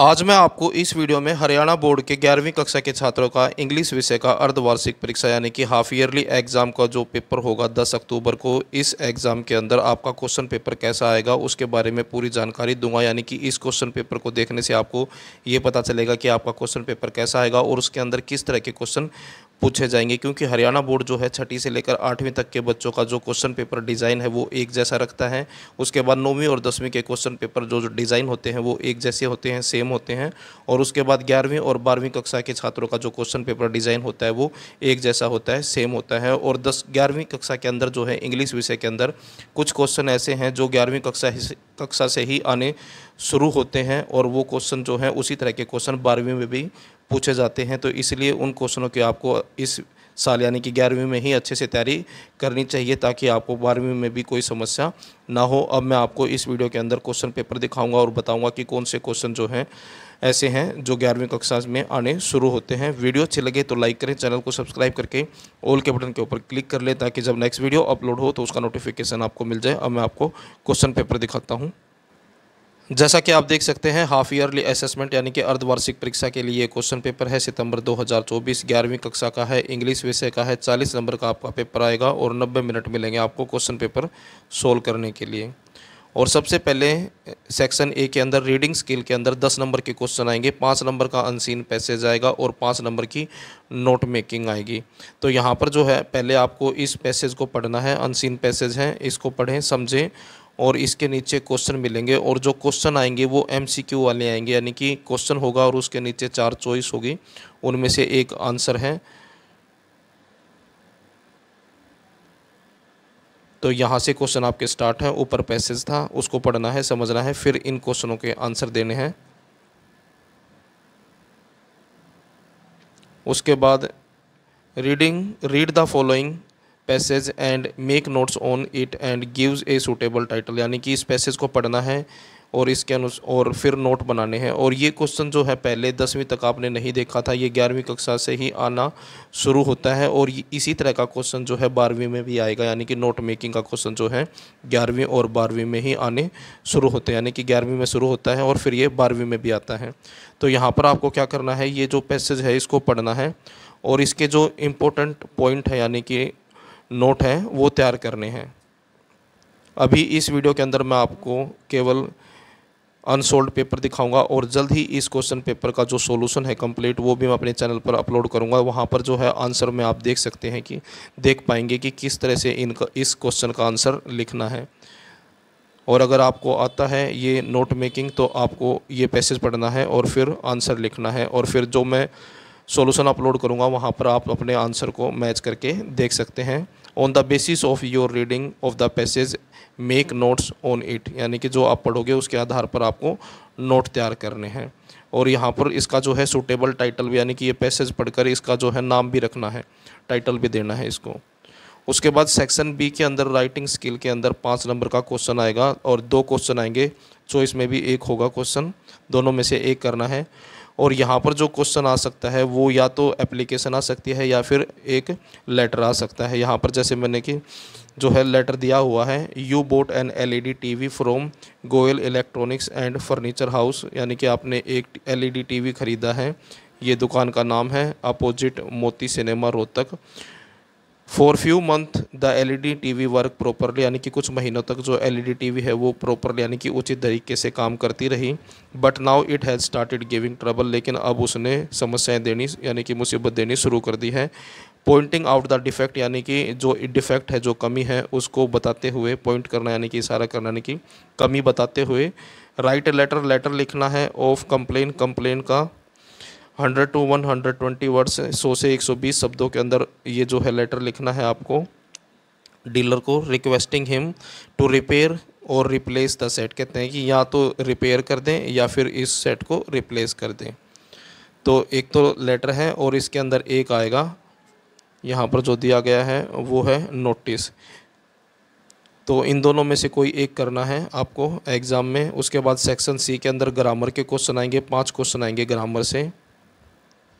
आज मैं आपको इस वीडियो में हरियाणा बोर्ड के ग्यारहवीं कक्षा के छात्रों का इंग्लिश विषय का अर्धवार्षिक परीक्षा यानी कि हाफ ईयरली एग्ज़ाम का जो पेपर होगा 10 अक्टूबर को इस एग्ज़ाम के अंदर आपका क्वेश्चन पेपर कैसा आएगा उसके बारे में पूरी जानकारी दूंगा यानी कि इस क्वेश्चन पेपर को देखने से आपको ये पता चलेगा कि आपका क्वेश्चन पेपर कैसा आएगा और उसके अंदर किस तरह के क्वेश्चन पूछे जाएंगे क्योंकि हरियाणा बोर्ड जो है छठी से लेकर आठवीं तक के बच्चों का जो क्वेश्चन पेपर डिज़ाइन है वो एक जैसा रखता है उसके बाद नौवीं और दसवीं के क्वेश्चन पेपर जो डिज़ाइन होते हैं वो एक जैसे होते हैं सेम होते हैं और उसके बाद ग्यारहवीं और बारहवीं कक्षा के छात्रों का जो क्वेश्चन पेपर डिज़ाइन होता है वो एक जैसा होता है सेम होता है और दस ग्यारहवीं कक्षा के अंदर जो है इंग्लिश विषय के अंदर कुछ क्वेश्चन ऐसे हैं जो ग्यारहवीं कक्षा कक्षा से ही आने शुरू होते हैं और वो क्वेश्चन जो हैं उसी तरह के क्वेश्चन बारहवीं में भी पूछे जाते हैं तो इसलिए उन क्वेश्चनों की आपको इस साल यानी कि ग्यारहवीं में ही अच्छे से तैयारी करनी चाहिए ताकि आपको बारहवीं में भी कोई समस्या ना हो अब मैं आपको इस वीडियो के अंदर क्वेश्चन पेपर दिखाऊंगा और बताऊंगा कि कौन से क्वेश्चन जो हैं ऐसे हैं जो ग्यारहवीं कक्षा में आने शुरू होते हैं वीडियो अच्छी लगे तो लाइक करें चैनल को सब्सक्राइब करके ऑल के बटन के ऊपर क्लिक कर लें ताकि जब नेक्स्ट वीडियो अपलोड हो तो उसका नोटिफिकेशन आपको मिल जाए अब मैं आपको क्वेश्चन पेपर दिखाता हूँ जैसा कि आप देख सकते हैं हाफ ईयरली असेसमेंट यानी कि अर्धवार्षिक परीक्षा के लिए क्वेश्चन पेपर है सितंबर 2024 ग्यारहवीं कक्षा का है इंग्लिश विषय का है 40 नंबर का आपका पेपर आएगा और 90 मिनट मिलेंगे आपको क्वेश्चन पेपर सोल्व करने के लिए और सबसे पहले सेक्शन ए के अंदर रीडिंग स्किल के अंदर दस नंबर के क्वेश्चन आएंगे पाँच नंबर का अनसीन पैसेज आएगा और पाँच नंबर की नोट मेकिंग आएगी तो यहाँ पर जो है पहले आपको इस पैसेज को पढ़ना है अनसीन पैसेज हैं इसको पढ़ें समझें और इसके नीचे क्वेश्चन मिलेंगे और जो क्वेश्चन आएंगे वो एमसीक्यू वाले आएंगे यानी कि क्वेश्चन होगा और उसके नीचे चार चॉइस होगी उनमें से एक आंसर है तो यहाँ से क्वेश्चन आपके स्टार्ट है ऊपर पैसेज था उसको पढ़ना है समझना है फिर इन क्वेश्चनों के आंसर देने हैं उसके बाद reading read the following passage and make notes on it and gives a suitable title यानी कि इस पैसेज को पढ़ना है और इसके अनु और फिर नोट बनाने हैं और ये क्वेश्चन जो है पहले दसवीं तक आपने नहीं देखा था ये ग्यारहवीं कक्षा से ही आना शुरू होता है और इसी तरह का क्वेश्चन जो है बारहवीं में भी आएगा यानी कि नोट मेकिंग का क्वेश्चन जो है ग्यारहवीं और बारहवीं में ही आने शुरू होते हैं यानी कि ग्यारहवीं में शुरू होता है और फिर ये बारहवीं में भी आता है तो यहाँ पर आपको क्या करना है ये जो पैसेज है इसको पढ़ना है और इसके जो इम्पोर्टेंट पॉइंट है यानी कि नोट हैं वो तैयार करने हैं अभी इस वीडियो के अंदर मैं आपको केवल अनसोल्ड पेपर दिखाऊंगा और जल्द ही इस क्वेश्चन पेपर का जो सॉल्यूशन है कंप्लीट वो भी मैं अपने चैनल पर अपलोड करूंगा वहां पर जो है आंसर में आप देख सकते हैं कि देख पाएंगे कि किस तरह से इनका इस क्वेश्चन का आंसर लिखना है और अगर आपको आता है ये नोट मेकिंग तो आपको ये पैसेज पढ़ना है और फिर आंसर लिखना है और फिर जो मैं सॉल्यूशन अपलोड करूँगा वहाँ पर आप अपने आंसर को मैच करके देख सकते हैं on the basis of your reading of the passage make notes on it यानी कि जो आप पढ़ोगे उसके आधार पर आपको नोट तैयार करने हैं और यहाँ पर इसका जो है सूटेबल टाइटल भी यानी कि ये पैसेज पढ़कर इसका जो है नाम भी रखना है टाइटल भी देना है इसको उसके बाद सेक्शन बी के अंदर राइटिंग स्किल के अंदर पाँच नंबर का क्वेश्चन आएगा और दो क्वेश्चन आएंगे चॉइस में भी एक होगा क्वेश्चन दोनों में से एक करना है और यहाँ पर जो क्वेश्चन आ सकता है वो या तो एप्लीकेशन आ सकती है या फिर एक लेटर आ सकता है यहाँ पर जैसे मैंने कि जो है लेटर दिया हुआ है you bought an LED TV from Goyal electronics and furniture house यानी कि आपने एक एलईडी टीवी e ख़रीदा है ये दुकान का नाम है opposite Moti cinema Rohtak for few month the L E D T V work properly यानी कि कुछ महीनों तक जो L E D T V है वो प्रॉपरली यानी कि उचित तरीके से काम करती रही but now it has started giving trouble लेकिन अब उसने समस्याएँ देनी यानी कि मुसीबत देनी शुरू कर दी है पॉइंटिंग आउट द डिफेक्ट यानी कि जो डिफेक्ट है जो कमी है उसको बताते हुए पॉइंट करना यानी कि इशारा करना यानी कि कमी बताते हुए राइट लेटर लेटर लिखना है ऑफ कंप्लेन कंप्लेन का 100 टू 120 वर्ड्स सौ से 120 शब्दों के अंदर ये जो है लेटर लिखना है आपको डीलर को रिक्वेस्टिंग हिम टू रिपेयर और रिप्लेस द सेट कहते हैं कि या तो रिपेयर कर दें या फिर इस सेट को रिप्लेस कर दें तो एक तो लेटर है और इसके अंदर एक आएगा यहाँ पर जो दिया गया है वो है नोटिस तो इन दोनों में से कोई एक करना है आपको एग्ज़ाम में उसके बाद सेक्शन सी के अंदर ग्रामर के क्वेश्चन आएंगे पांच क्वेश्चन आएंगे ग्रामर से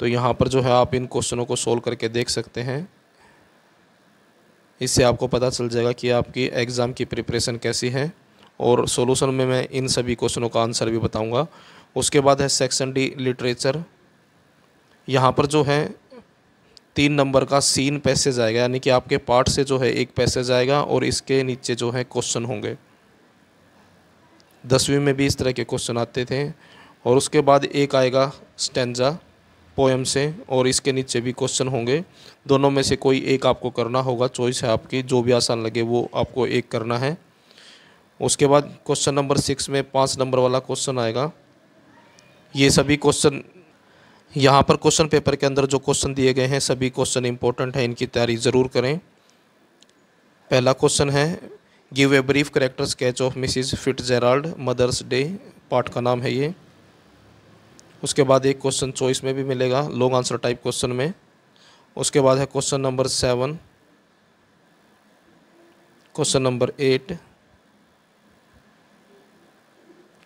तो यहाँ पर जो है आप इन क्वेश्चनों को सोल्व करके देख सकते हैं इससे आपको पता चल जाएगा कि आपकी एग्ज़ाम की प्रिपरेशन कैसी है और सॉल्यूशन में मैं इन सभी क्वेश्चनों का आंसर भी बताऊँगा उसके बाद है सेक्शन डी लिटरेचर यहाँ पर जो है तीन नंबर का सीन पैसेज आएगा यानी कि आपके पार्ट से जो है एक पैसेज आएगा और इसके नीचे जो है क्वेश्चन होंगे दसवीं में भी इस तरह के क्वेश्चन आते थे और उसके बाद एक आएगा स्टेंजा पोएम से और इसके नीचे भी क्वेश्चन होंगे दोनों में से कोई एक आपको करना होगा चॉइस है आपकी जो भी आसान लगे वो आपको एक करना है उसके बाद क्वेश्चन नंबर सिक्स में पाँच नंबर वाला क्वेश्चन आएगा ये सभी क्वेश्चन यहाँ पर क्वेश्चन पेपर के अंदर जो क्वेश्चन दिए गए हैं सभी क्वेश्चन इंपॉर्टेंट हैं इनकी तैयारी ज़रूर करें पहला क्वेश्चन है give a brief character sketch of Mrs Fitzgerald Mother's Day part का नाम है ये उसके बाद एक क्वेश्चन चॉइस में भी मिलेगा लॉन्ग आंसर टाइप क्वेश्चन में उसके बाद है question number seven question number eight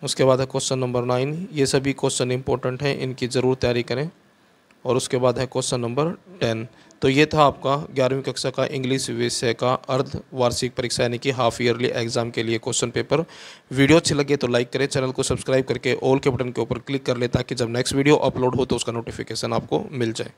उसके बाद है क्वेश्चन नंबर नाइन ये सभी क्वेश्चन इंपॉर्टेंट हैं इनकी ज़रूर तैयारी करें और उसके बाद है क्वेश्चन नंबर टेन तो ये था आपका ग्यारहवीं कक्षा का इंग्लिश विषय का अर्ध वार्षिक परीक्षा यानी कि हाफ ईयरली एग्जाम के लिए क्वेश्चन पेपर वीडियो अच्छी लगे तो लाइक करें चैनल को सब्सक्राइब करके ऑल के बटन के ऊपर क्लिक कर लें ताकि जब नेक्स्ट वीडियो अपलोड हो तो उसका नोटिफिकेशन आपको मिल जाए